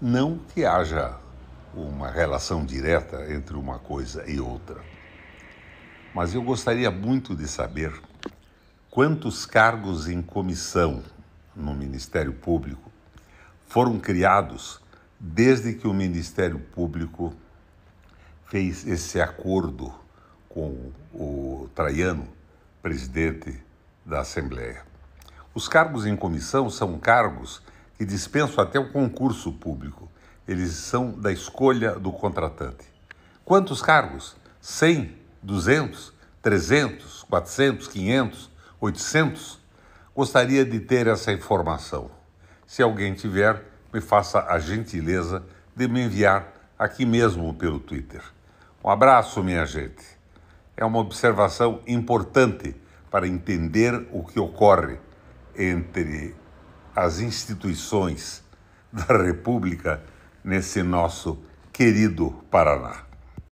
Não que haja uma relação direta entre uma coisa e outra. Mas eu gostaria muito de saber quantos cargos em comissão no Ministério Público foram criados desde que o Ministério Público fez esse acordo com o Traiano, presidente da Assembleia. Os cargos em comissão são cargos e dispenso até o concurso público. Eles são da escolha do contratante. Quantos cargos? 100, 200, 300, 400, 500, 800? Gostaria de ter essa informação. Se alguém tiver, me faça a gentileza de me enviar aqui mesmo pelo Twitter. Um abraço, minha gente. É uma observação importante para entender o que ocorre entre as instituições da República nesse nosso querido Paraná.